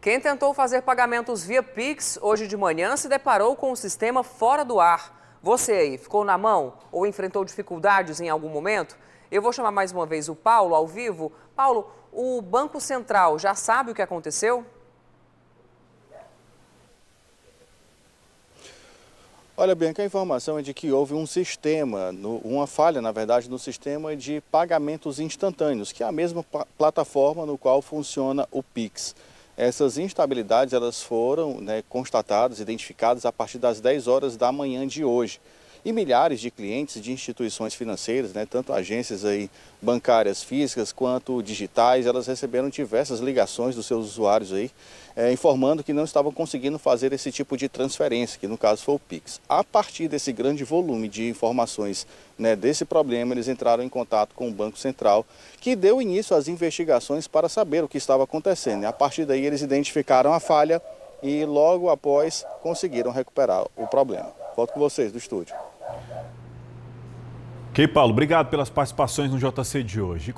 Quem tentou fazer pagamentos via Pix hoje de manhã se deparou com o sistema fora do ar. Você aí, ficou na mão ou enfrentou dificuldades em algum momento? Eu vou chamar mais uma vez o Paulo ao vivo. Paulo, o Banco Central já sabe o que aconteceu? Olha, Bianca, a informação é de que houve um sistema, uma falha, na verdade, no sistema de pagamentos instantâneos, que é a mesma plataforma no qual funciona o Pix. Essas instabilidades elas foram né, constatadas, identificadas a partir das 10 horas da manhã de hoje e milhares de clientes de instituições financeiras, né, tanto agências aí bancárias físicas quanto digitais, elas receberam diversas ligações dos seus usuários aí, é, informando que não estavam conseguindo fazer esse tipo de transferência, que no caso foi o Pix. A partir desse grande volume de informações né, desse problema, eles entraram em contato com o Banco Central, que deu início às investigações para saber o que estava acontecendo. A partir daí, eles identificaram a falha e logo após conseguiram recuperar o problema. Volto com vocês do estúdio. Ok, Paulo, obrigado pelas participações no JC de hoje.